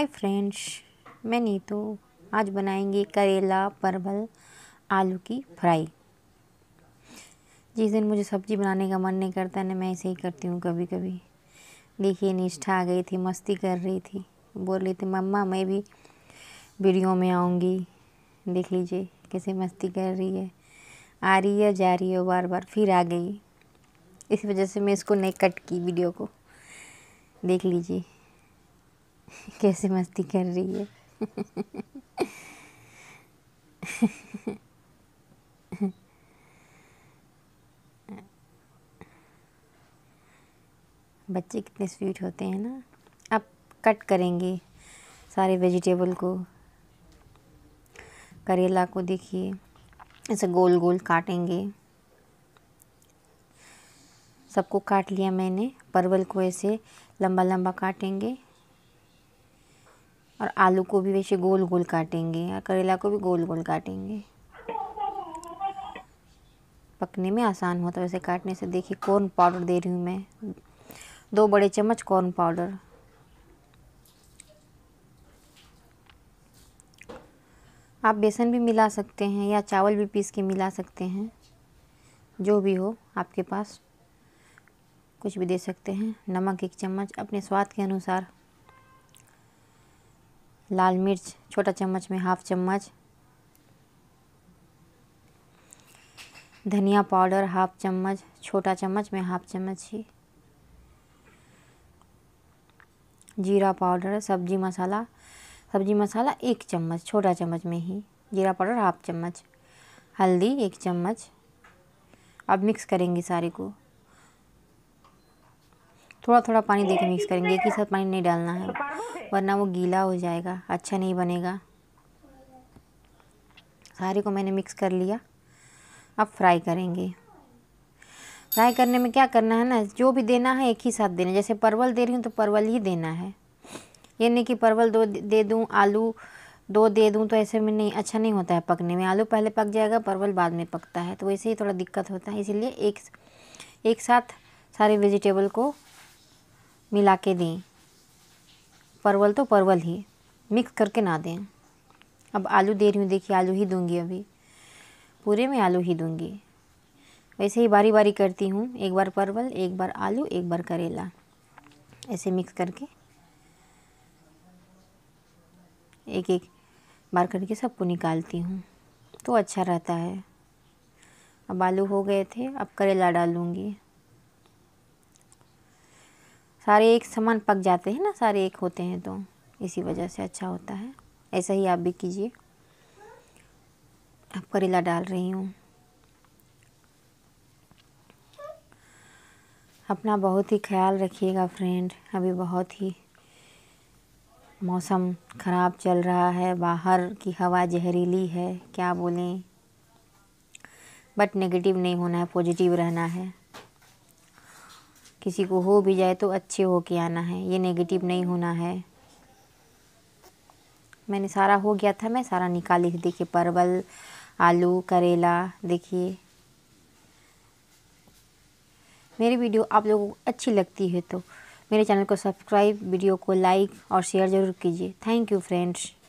hi friends मैं नीतू आज बनाएंगे करेला परवल आलू की फ्राई जिस दिन मुझे सब्ज़ी बनाने का मन नहीं करता ना मैं ऐसे ही करती हूँ कभी कभी देखिए निष्ठा आ गई थी मस्ती कर रही थी बोल रही थी मम्मा मैं भी वीडियो में आऊँगी देख लीजिए कैसे मस्ती कर रही है आ रही है जा रही है बार बार फिर आ गई इस वजह से मैं इसको नहीं कट की वीडियो को देख लीजिए कैसे मस्ती कर रही है बच्चे कितने स्वीट होते हैं ना अब कट करेंगे सारे वेजिटेबल को करेला को देखिए ऐसे गोल गोल काटेंगे सबको काट लिया मैंने परवल को ऐसे लंबा लंबा काटेंगे और आलू को भी वैसे गोल गोल काटेंगे और करेला को भी गोल गोल काटेंगे पकने में आसान होता है वैसे काटने से देखिए कॉर्न पाउडर दे रही हूँ मैं दो बड़े चम्मच कॉर्न पाउडर आप बेसन भी मिला सकते हैं या चावल भी पीस के मिला सकते हैं जो भी हो आपके पास कुछ भी दे सकते हैं नमक एक चम्मच अपने स्वाद के अनुसार लाल मिर्च छोटा चम्मच में हाफ चम्मच धनिया पाउडर हाफ चम्मच छोटा चम्मच में हाफ चम्मच ही जीरा पाउडर सब्जी मसाला सब्जी मसाला एक चम्मच छोटा चम्मच में ही जीरा पाउडर हाफ चम्मच हल्दी एक चम्मच अब मिक्स करेंगे सारे को थोड़ा थोड़ा पानी देखिए मिक्स करेंगे एक ही साथ पानी नहीं डालना है वरना वो गीला हो जाएगा अच्छा नहीं बनेगा सारे को मैंने मिक्स कर लिया अब फ्राई करेंगे फ्राई करने में क्या करना है ना जो भी देना है एक ही साथ देना जैसे परवल दे रही हूँ तो परवल ही देना है ये नहीं कि परवल दो दे दूँ आलू दो दे दूँ तो ऐसे में नहीं अच्छा नहीं होता है पकने में आलू पहले पक जाएगा परवल बाद में पकता है तो वैसे ही थोड़ा दिक्कत होता है इसीलिए एक एक साथ सारे वेजिटेबल को मिला के दें परवल तो परवल ही मिक्स करके ना दें अब आलू दे रही हूँ देखिए आलू ही दूंगी अभी पूरे में आलू ही दूंगी वैसे ही बारी बारी करती हूँ एक बार परवल एक बार आलू एक बार करेला ऐसे मिक्स करके एक एक बार करके सबको निकालती हूँ तो अच्छा रहता है अब आलू हो गए थे अब करेला डालूँगी सारे एक समान पक जाते हैं ना सारे एक होते हैं तो इसी वजह से अच्छा होता है ऐसा ही आप भी कीजिए अब करेला डाल रही हूँ अपना बहुत ही ख्याल रखिएगा फ्रेंड अभी बहुत ही मौसम ख़राब चल रहा है बाहर की हवा जहरीली है क्या बोलें बट नेगेटिव नहीं होना है पॉजिटिव रहना है किसी को हो भी जाए तो अच्छे हो के आना है ये नेगेटिव नहीं होना है मैंने सारा हो गया था मैं सारा निकाली थी देखिए परवल आलू करेला देखिए मेरी वीडियो आप लोगों को अच्छी लगती है तो मेरे चैनल को सब्सक्राइब वीडियो को लाइक और शेयर ज़रूर कीजिए थैंक यू फ्रेंड्स